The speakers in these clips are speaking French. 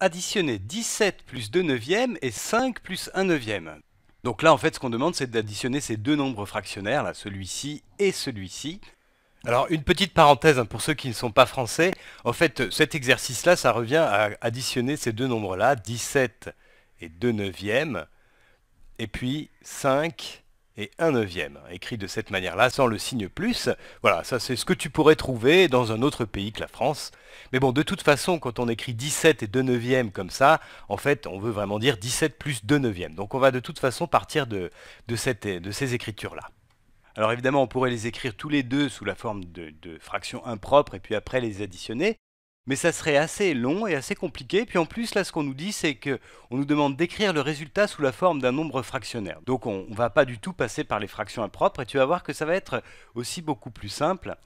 additionner 17 plus 2 neuvièmes et 5 plus 1 neuvième. Donc là, en fait, ce qu'on demande, c'est d'additionner ces deux nombres fractionnaires, là, celui-ci et celui-ci. Alors, une petite parenthèse hein, pour ceux qui ne sont pas français. En fait, cet exercice-là, ça revient à additionner ces deux nombres-là, 17 et 2 neuvièmes, et puis 5 et un neuvième. Hein, écrit de cette manière-là, sans le signe plus, voilà, ça c'est ce que tu pourrais trouver dans un autre pays que la France. Mais bon, de toute façon, quand on écrit 17 et 2 neuvièmes comme ça, en fait, on veut vraiment dire 17 plus 2 neuvièmes. Donc on va de toute façon partir de, ces écritures-là. Alors évidemment, on pourrait les écrire tous les deux sous la forme de, de fractions impropres et puis après les additionner, mais ça serait assez long et assez compliqué. Puis en plus, là, ce qu'on nous dit, c'est qu'on nous demande d'écrire le résultat sous la forme d'un nombre fractionnaire. Donc on ne va pas du tout passer par les fractions impropres, et tu vas voir que ça va être aussi beaucoup plus simple.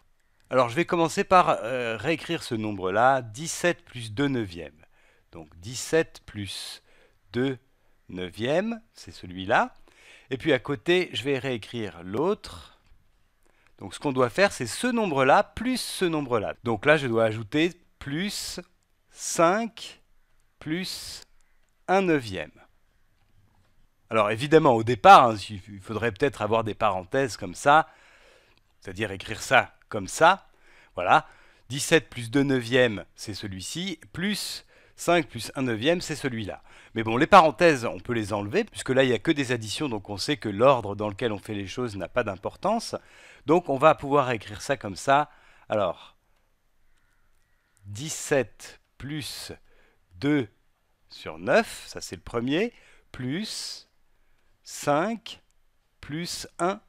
Alors je vais commencer par euh, réécrire ce nombre-là, 17 plus 2 neuvièmes. Donc 17 plus 2 neuvièmes, c'est celui-là. Et puis à côté, je vais réécrire l'autre. Donc ce qu'on doit faire, c'est ce nombre-là plus ce nombre-là. Donc là, je dois ajouter plus 5 plus 1 neuvième. Alors évidemment, au départ, hein, il faudrait peut-être avoir des parenthèses comme ça, c'est-à-dire écrire ça comme ça. Voilà, 17 plus 2 neuvième, c'est celui-ci, plus 5 plus 1 neuvième, c'est celui-là. Mais bon, les parenthèses, on peut les enlever, puisque là, il n'y a que des additions, donc on sait que l'ordre dans lequel on fait les choses n'a pas d'importance. Donc on va pouvoir écrire ça comme ça. Alors, 17 plus 2 sur 9, ça c'est le premier, plus 5 plus 1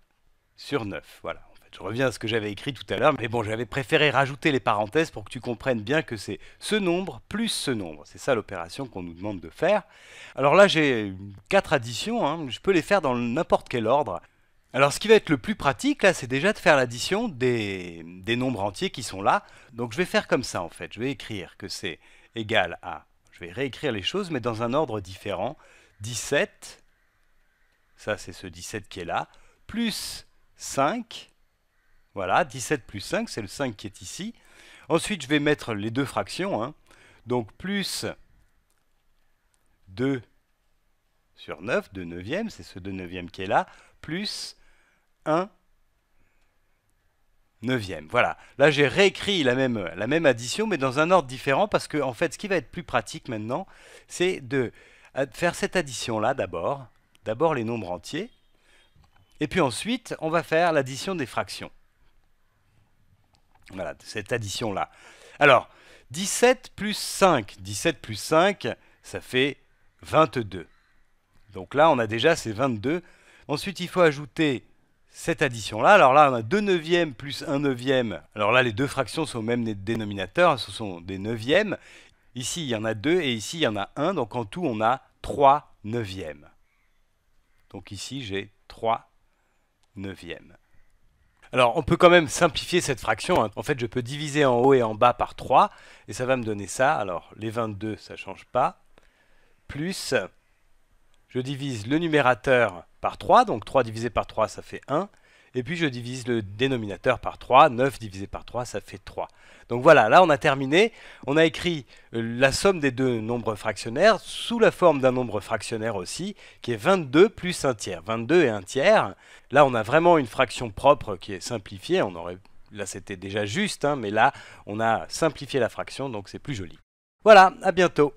sur 9. Voilà, en fait, je reviens à ce que j'avais écrit tout à l'heure, mais bon, j'avais préféré rajouter les parenthèses pour que tu comprennes bien que c'est ce nombre plus ce nombre. C'est ça l'opération qu'on nous demande de faire. Alors là, j'ai quatre additions, hein. je peux les faire dans n'importe quel ordre. Alors ce qui va être le plus pratique là, c'est déjà de faire l'addition des, nombres entiers qui sont là. Donc je vais faire comme ça en fait, je vais écrire que c'est égal à, je vais réécrire les choses mais dans un ordre différent, 17, ça c'est ce 17 qui est là, plus 5, voilà, 17 plus 5, c'est le 5 qui est ici. Ensuite je vais mettre les deux fractions, hein. donc plus 2 sur 9, 2 neuvièmes, c'est ce 2 neuvième qui est là, plus 1 neuvième. Voilà. Là, j'ai réécrit la même, la même addition, mais dans un ordre différent, parce que, en fait, ce qui va être plus pratique maintenant, c'est de euh, faire cette addition-là d'abord. D'abord les nombres entiers. Et puis ensuite, on va faire l'addition des fractions. Voilà, cette addition-là. Alors, 17 plus 5. 17 plus 5, ça fait 22. Donc là, on a déjà ces 22. Ensuite, il faut ajouter cette addition-là. Alors là, on a 2 neuvièmes plus 1 neuvième. Alors là, les deux fractions sont au même dénominateur, ce sont des neuvièmes. Ici, il y en a 2 et ici, il y en a 1. Donc en tout, on a 3 neuvièmes. Donc ici, j'ai 3 neuvièmes. Alors, on peut quand même simplifier cette fraction. Hein. En fait, je peux diviser en haut et en bas par 3, et ça va me donner ça. Alors, les 22, ça ne change pas. Plus je divise le numérateur par 3, donc 3 divisé par 3 ça fait 1, et puis je divise le dénominateur par 3, 9 divisé par 3 ça fait 3. Donc voilà, là on a terminé, on a écrit euh, la somme des deux nombres fractionnaires sous la forme d'un nombre fractionnaire aussi, qui est 22 plus 1 tiers, 22 et 1 tiers, là on a vraiment une fraction propre qui est simplifiée, on aurait... Là, c'était déjà juste, hein, mais là, on a simplifié la fraction, donc c'est plus joli. Voilà, à bientôt